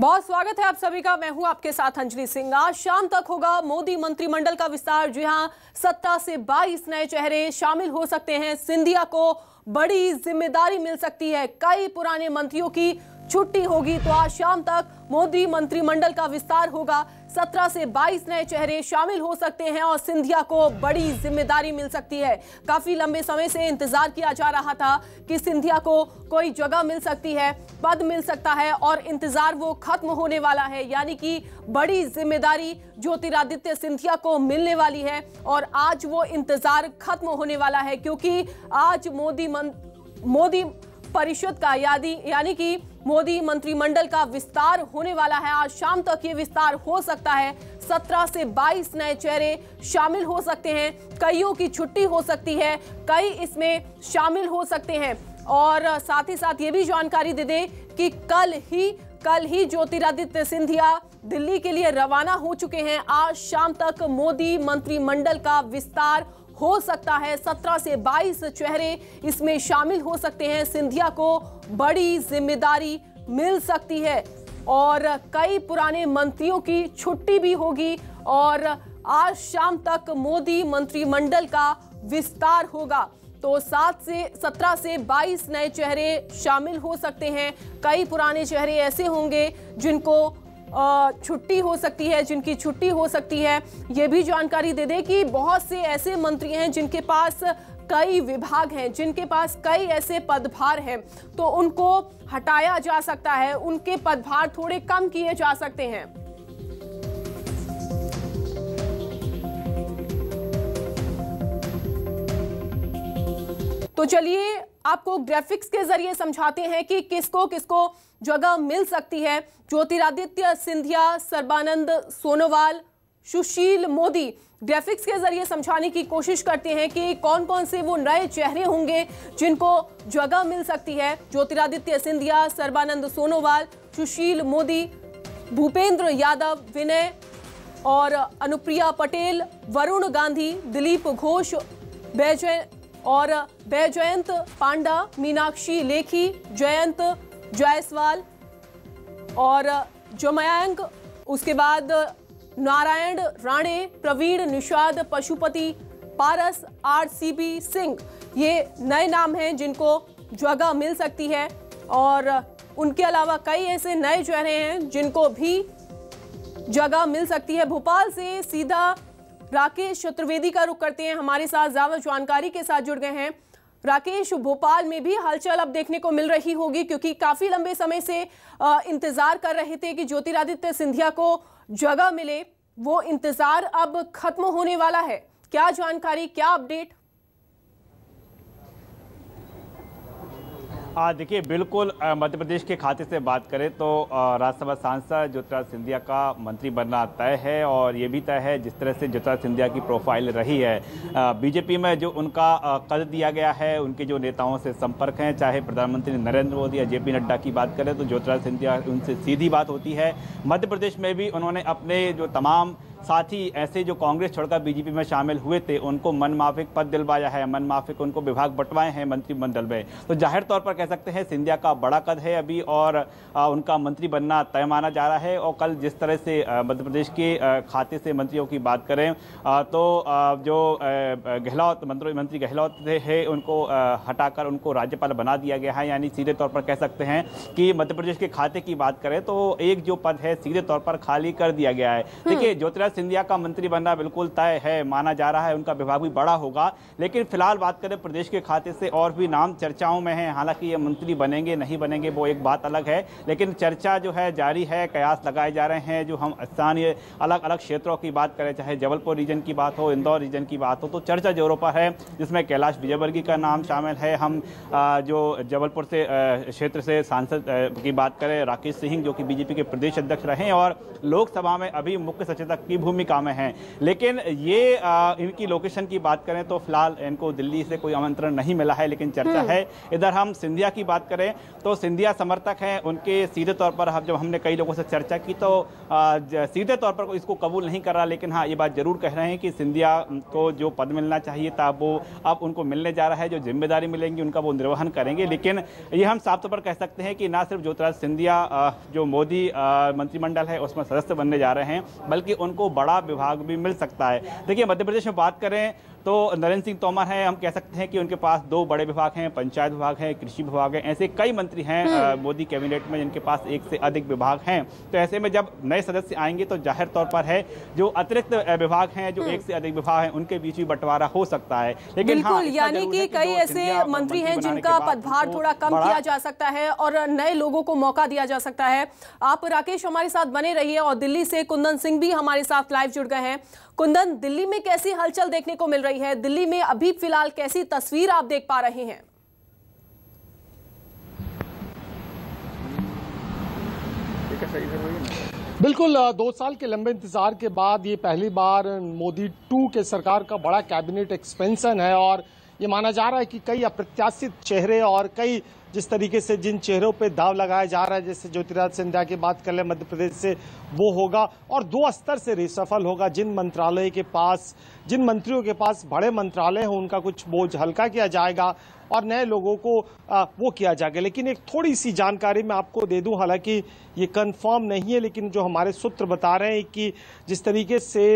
बहुत स्वागत है आप सभी का मैं हूं आपके साथ अंजलि सिंह आज शाम तक होगा मोदी मंत्रिमंडल का विस्तार जी हां सत्ता से 22 नए चेहरे शामिल हो सकते हैं सिंधिया को बड़ी जिम्मेदारी मिल सकती है कई पुराने मंत्रियों की छुट्टी होगी तो आज शाम तक मोदी मंत्रिमंडल का विस्तार होगा 17 से 22 नए चेहरे शामिल हो सकते हैं और सिंधिया को बड़ी जिम्मेदारी मिल सकती है काफी लंबे समय से इंतजार किया जा रहा था कि सिंधिया को कोई जगह मिल सकती है पद मिल सकता है और इंतजार वो खत्म होने वाला है यानी कि बड़ी जिम्मेदारी ज्योतिरादित्य सिंधिया को मिलने वाली है और आज वो इंतजार खत्म होने वाला है क्योंकि आज मोदी मन, मोदी परिषद का यानी कि मोदी मंत्रिमंडल का विस्तार होने वाला है आज शाम तक ये विस्तार हो सकता है 17 से 22 नए चेहरे शामिल हो सकते हैं कईयों की छुट्टी हो सकती है कई इसमें शामिल हो सकते हैं और साथ ही साथ ये भी जानकारी दे दें कि कल ही कल ही ज्योतिरादित्य सिंधिया दिल्ली के लिए रवाना हो चुके हैं आज शाम तक मोदी मंत्रिमंडल का विस्तार हो सकता है सत्रह से बाईस चेहरे इसमें शामिल हो सकते हैं सिंधिया को बड़ी जिम्मेदारी मिल सकती है और कई पुराने मंत्रियों की छुट्टी भी होगी और आज शाम तक मोदी मंत्रिमंडल का विस्तार होगा तो सात से सत्रह से बाईस नए चेहरे शामिल हो सकते हैं कई पुराने चेहरे ऐसे होंगे जिनको छुट्टी हो सकती है जिनकी छुट्टी हो सकती है ये भी जानकारी दे दें कि बहुत से ऐसे मंत्री हैं जिनके पास कई विभाग हैं जिनके पास कई ऐसे पदभार हैं तो उनको हटाया जा सकता है उनके पदभार थोड़े कम किए जा सकते हैं तो चलिए आपको ग्राफिक्स के जरिए समझाते हैं कि किसको किसको जगह मिल सकती है ज्योतिरादित्य सिंधिया सर्बानंद सोनोवाल सुशील मोदी ग्राफिक्स के जरिए समझाने की कोशिश करते हैं कि कौन कौन से वो नए चेहरे होंगे जिनको जगह मिल सकती है ज्योतिरादित्य सिंधिया सर्बानंद सोनोवाल सुशील मोदी भूपेंद्र यादव विनय और अनुप्रिया पटेल वरुण गांधी दिलीप घोष बैजय और बैजयंत पांडा मीनाक्षी लेखी जयंत जायसवाल और जो मयांक उसके बाद नारायण राणे प्रवीण निषाद पशुपति पारस आरसीबी सिंह ये नए नाम हैं जिनको जगह मिल सकती है और उनके अलावा कई ऐसे नए चेहरे हैं जिनको भी जगह मिल सकती है भोपाल से सीधा राकेश चतुर्वेदी का रुख करते हैं हमारे साथ ज्यादा जानकारी के साथ जुड़ गए हैं राकेश भोपाल में भी हलचल अब देखने को मिल रही होगी क्योंकि काफी लंबे समय से इंतजार कर रहे थे कि ज्योतिरादित्य सिंधिया को जगह मिले वो इंतजार अब खत्म होने वाला है क्या जानकारी क्या अपडेट हाँ देखिए बिल्कुल मध्य प्रदेश के खाते से बात करें तो राज्यसभा सांसद ज्योतिराज सिंधिया का मंत्री बनना तय है और ये भी तय है जिस तरह से ज्योतिराज सिंधिया की प्रोफाइल रही है बीजेपी में जो उनका कद दिया गया है उनके जो नेताओं से संपर्क हैं चाहे प्रधानमंत्री नरेंद्र मोदी या जे नड्डा की बात करें तो ज्योतिराज सिंधिया उनसे सीधी बात होती है मध्य प्रदेश में भी उन्होंने अपने जो तमाम साथ ही ऐसे जो कांग्रेस छोड़कर बीजेपी में शामिल हुए थे उनको मनमाफिक पद दिलवाया है मनमाफिक उनको विभाग बंटवाए हैं मंत्रिमंडल में तो जाहिर तौर पर कह सकते हैं सिंधिया का बड़ा कद है अभी और उनका मंत्री बनना तय माना जा रहा है और कल जिस तरह से मध्य प्रदेश के खाते से मंत्रियों की बात करें तो जो गहलोत मंत्री मंत्री गहलोत है उनको हटाकर उनको राज्यपाल बना दिया गया है यानी सीधे तौर पर कह सकते हैं कि मध्य प्रदेश के खाते की बात करें तो एक जो पद है सीधे तौर पर खाली कर दिया गया है हम्म। देखिए ज्योतिराज नीरज सिंधिया का मंत्री बनना बिल्कुल तय है माना जा रहा है उनका विभाग भी बड़ा होगा लेकिन फिलहाल बात करें प्रदेश के खाते से और भी नाम चर्चाओं में है हालांकि ये मंत्री बनेंगे नहीं बनेंगे वो एक बात अलग है लेकिन चर्चा जो है जारी है कयास लगाए जा रहे हैं जो हम स्थानीय अलग अलग क्षेत्रों की बात करें चाहे जबलपुर रीजन की बात हो इंदौर रीजन की बात हो तो चर्चा जोरों पर है जिसमें कैलाश विजयवर्गी का नाम शामिल है हम जो जबलपुर से क्षेत्र से सांसद की बात करें राकेश सिंह जो कि बीजेपी के प्रदेश अध्यक्ष रहे और लोकसभा में अभी मुख्य सचेतक की की भूमिका में हैं लेकिन ये आ, इनकी लोकेशन की बात करें तो फिलहाल इनको दिल्ली से कोई आमंत्रण नहीं मिला है लेकिन चर्चा हम्म। है इधर हम सिंधिया की बात करें तो सिंधिया समर्थक हैं उनके सीधे तौर पर हम जब हमने कई लोगों से चर्चा की तो सीधे तौर पर इसको कबूल नहीं कर रहा लेकिन हाँ ये बात जरूर कह रहे हैं कि सिंधिया को जो पद मिलना चाहिए था वो अब उनको मिलने जा रहा है जो जिम्मेदारी मिलेंगी उनका वो निर्वहन करेंगे लेकिन ये हम साफ तौर पर कह सकते हैं कि ना सिर्फ ज्योतिराज सिंधिया जो मोदी मंत्रिमंडल है उसमें सदस्य बनने जा रहे हैं बल्कि उनको बड़ा विभाग भी मिल सकता है देखिए मध्य प्रदेश में बात करें तो नरेंद्र सिंह तोमर हैं हम कह सकते हैं कि उनके पास दो बड़े विभाग हैं पंचायत विभाग है कृषि विभाग है ऐसे कई मंत्री हैं हम्म। मोदी कैबिनेट में जिनके पास एक से अधिक विभाग हैं तो ऐसे में जब नए सदस्य आएंगे तो जाहिर तौर पर है जो अतिरिक्त विभाग हैं जो हम्म। एक से अधिक विभाग हैं उनके बीच भी बंटवारा हो सकता है लेकिन हाँ, यानी कि कई ऐसे मंत्री हैं जिनका पदभार थोड़ा कम किया जा सकता है और नए लोगों को मौका दिया जा सकता है आप राकेश हमारे साथ बने रहिए और दिल्ली से कुंदन सिंह भी हमारे साथ साथ लाइव जुड़ गए हैं कुंदन दिल्ली में कैसी हलचल देखने को मिल रही है दिल्ली में अभी फिलहाल कैसी तस्वीर आप देख पा रहे हैं बिल्कुल दो साल के लंबे इंतजार के बाद ये पहली बार मोदी टू के सरकार का बड़ा कैबिनेट एक्सपेंशन है और ये माना जा रहा है कि कई अप्रत्याशित चेहरे और कई जिस तरीके से जिन चेहरों पे दाव लगाया जा रहा है जैसे ज्योतिराज सिंधिया की बात कर ले मध्य प्रदेश से वो होगा और दो स्तर से रिसफल होगा जिन मंत्रालय के पास जिन मंत्रियों के पास बड़े मंत्रालय हैं उनका कुछ बोझ हल्का किया जाएगा और नए लोगों को आ, वो किया जाएगा लेकिन एक थोड़ी सी जानकारी मैं आपको दे दूं हालांकि ये कंफर्म नहीं है लेकिन जो हमारे सूत्र बता रहे हैं कि जिस तरीके से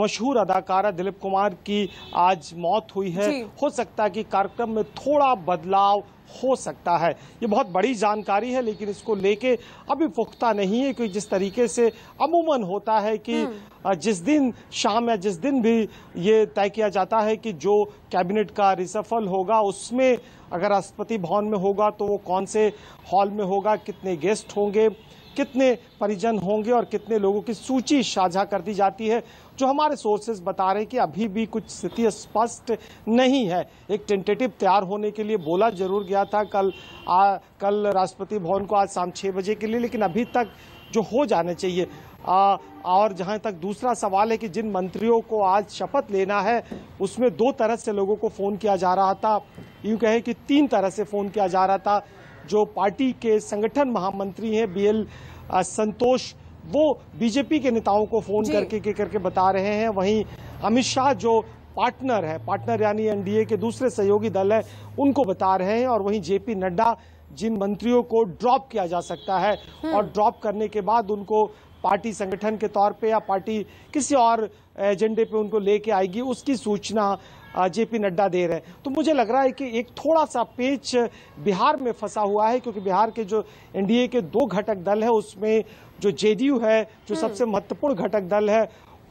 मशहूर अदाकारा दिलीप कुमार की आज मौत हुई है हो सकता है कि कार्यक्रम में थोड़ा बदलाव हो सकता है ये बहुत बड़ी जानकारी है लेकिन इसको लेके अभी पुख्ता नहीं है क्योंकि जिस तरीके से अमूमन होता है कि हम्म। जिस दिन शाम या जिस दिन भी ये तय किया जाता है कि जो कैबिनेट का रिसफल होगा उसमें अगर राष्ट्रपति भवन में होगा तो वो कौन से हॉल में होगा कितने गेस्ट होंगे कितने परिजन होंगे और कितने लोगों की सूची साझा कर दी जाती है जो हमारे सोर्सेज बता रहे हैं कि अभी भी कुछ स्थिति स्पष्ट नहीं है एक टेंटेटिव तैयार होने के लिए बोला जरूर गया था कल आ, कल राष्ट्रपति भवन को आज शाम छः बजे के लिए लेकिन अभी तक जो हो जाने चाहिए आ, और जहां तक दूसरा सवाल है कि जिन मंत्रियों को आज शपथ लेना है उसमें दो तरह से लोगों को फ़ोन किया जा रहा था यूँ कहें कि तीन तरह से फ़ोन किया जा रहा था जो पार्टी के संगठन महामंत्री हैं बीएल संतोष वो बीजेपी के नेताओं को फोन करके के करके बता रहे हैं वहीं अमित शाह जो पार्टनर है पार्टनर यानी एनडीए के दूसरे सहयोगी दल है उनको बता रहे हैं और वहीं जेपी नड्डा जिन मंत्रियों को ड्रॉप किया जा सकता है हम्म। और ड्रॉप करने के बाद उनको पार्टी संगठन के तौर पे या पार्टी किसी और एजेंडे पे उनको लेके आएगी उसकी सूचना जेपी नड्डा दे रहे हैं तो मुझे लग रहा है कि एक थोड़ा सा पेच बिहार में फंसा हुआ है क्योंकि बिहार के जो एनडीए के दो घटक दल है उसमें जो जेडीयू है जो हम्म। सबसे महत्वपूर्ण घटक दल है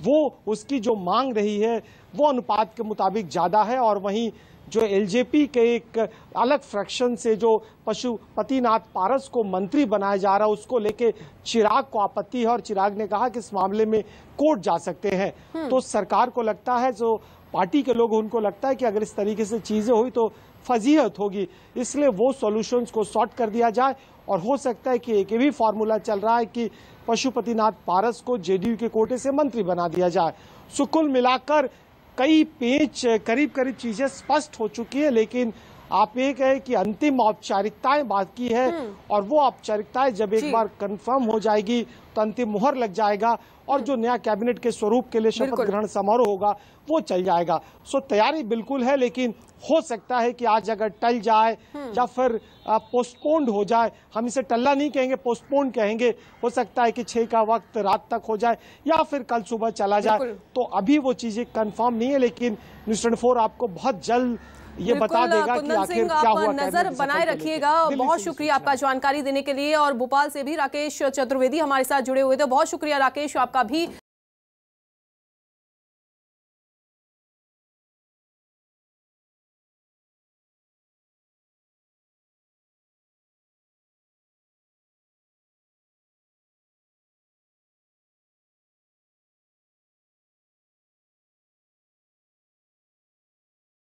वो उसकी जो मांग रही है वो अनुपात के मुताबिक ज़्यादा है और वहीं जो एलजेपी के एक अलग फ्रैक्शन से जो पशुपतिनाथ पारस को मंत्री बनाया जा रहा है उसको लेके चिराग को आपत्ति है और चिराग ने कहा कि इस मामले में कोर्ट जा सकते हैं हम्म। तो सरकार को लगता है जो पार्टी के लोग उनको लगता है कि अगर इस तरीके से चीज़ें हुई तो फजीहत होगी इसलिए वो सॉल्यूशंस को सॉर्ट कर दिया जाए और हो सकता है कि एक भी फार्मूला चल रहा है कि पशुपतिनाथ पारस को जेडीयू के कोटे से मंत्री बना दिया जाए सो कुल मिलाकर कई पेच करीब करीब चीज़ें स्पष्ट हो चुकी है लेकिन आप ये कहे कि अंतिम औपचारिकताएं बाकी है हम्म। और वो औपचारिकताएं जब एक बार कंफर्म हो जाएगी तो अंतिम मुहर लग जाएगा और हम्म। जो नया कैबिनेट के स्वरूप के लिए शपथ ग्रहण समारोह होगा वो चल जाएगा सो तैयारी बिल्कुल है लेकिन हो सकता है कि आज अगर टल जाए हम्म। या फिर पोस्टपोन्ड हो जाए हम इसे टल्ला नहीं कहेंगे पोस्टपोन्ड कहेंगे हो सकता है कि छह का वक्त रात तक हो जाए या फिर कल सुबह चला जाए तो अभी वो चीज़ें कन्फर्म नहीं है लेकिन न्यूज फोर आपको बहुत जल्द ये बता देगा कि आखिर क्या हुआ नजर बनाए रखिएगा बहुत शुक्रिया आपका जानकारी देने के लिए और भोपाल से भी राकेश चतुर्वेदी हमारे साथ जुड़े हुए थे बहुत शुक्रिया राकेश आपका भी